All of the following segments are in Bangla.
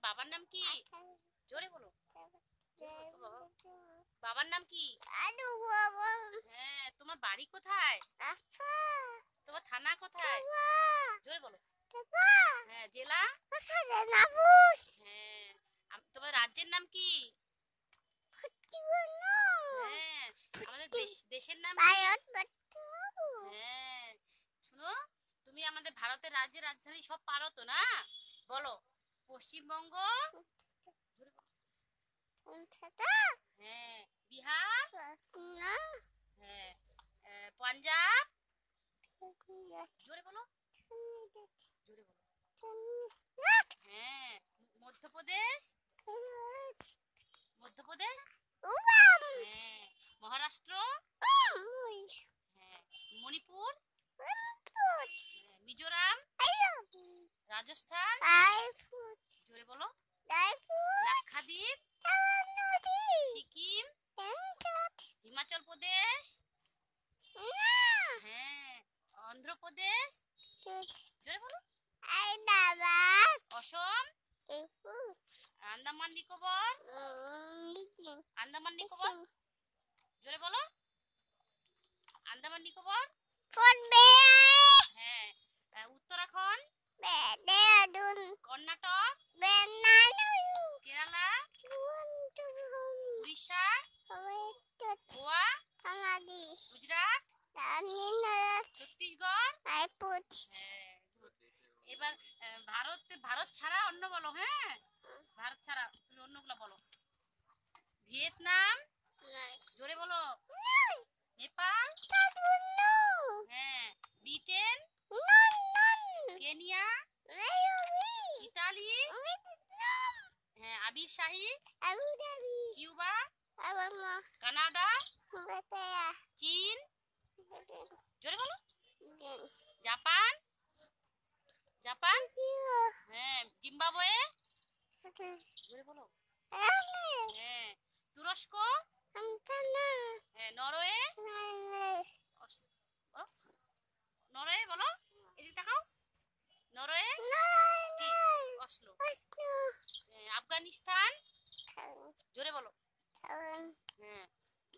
তোমার বাবার নাম কি জোরে বলো বাবার নাম কি হ্যাঁ তোমার বাড়ি কোথায় তোমার থানা কোথায় জোরে বলো হ্যাঁ জেলা হ্যাঁ তোমার রাজ্যের নাম কি হ্যাঁ আমাদের দেশের নাম হ্যাঁ শুনো তুমি আমাদের ভারতের রাজ্যের রাজধানী সব পারো তো না বলো পশ্চিমবঙ্গ হ্যাঁ বিহার হ্যাঁ পাঞ্জাব রাজস্থান জোরে বলো লাক্ষাদ্বীপ সিকিম হিমাচল প্রদেশ হ্যাঁ অন্ধ্রপ্রদেশ জোরে বলো অসম আন্দামান নিকোবর আন্দামান নিকোবর জোরে বলো আন্দামান নিকোবর হ্যাঁ উত্তরাখণ্ড বেদুন কর্ণাটক বেনারু কেরালা কুন্তুম উড়িষ্যা গোয়া বাংলাদেশ গুজরাট তামিলনাড়ু ছত্তিশগড় রায়পুর হ্যাঁ। এবার ভারত ভারত ছাড়া অন্য বলো হ্যাঁ ভারত ছাড়া তুমি অন্যগুলো বলো ভিয়েতনাম জোরে বলো Nepal Israel Abu Dhabi Cuba Canada চীন জোরে বলো জাপান জাপান হ্যাঁ জিম্বাবুয়ে আচ্ছা। জোরে বলো হ্যাঁ তুরস্ক হ্যাঁ নরওয়ে আফগানিস্তান জোরে বলো হ্যাঁ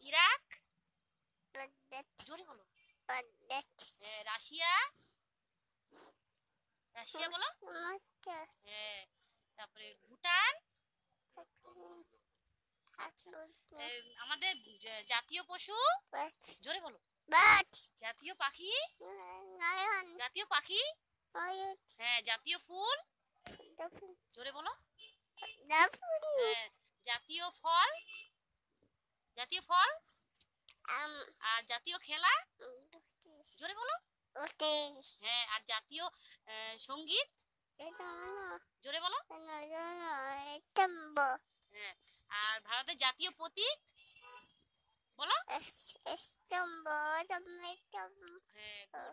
ইরাক জোরে বলো রাশিয়া রাশিয়া বলো হ্যাঁ তারপরে ভুটান হ্যাঁ, আমাদের জাতীয় পশু জোরে বলো জাতীয় পাখি জাতীয় পাখি হ্যাঁ জাতীয় ফুল জোরে বলো হ্যাঁ, জাতীয় ফল জাতীয় ফল um, আর জাতীয় খেলা জোরে বলো হ্যাঁ আর জাতীয় সঙ্গীত জোরে বলো হ্যাঁ আর ভারতের জাতীয় প্রতীক বলো হ্যাঁ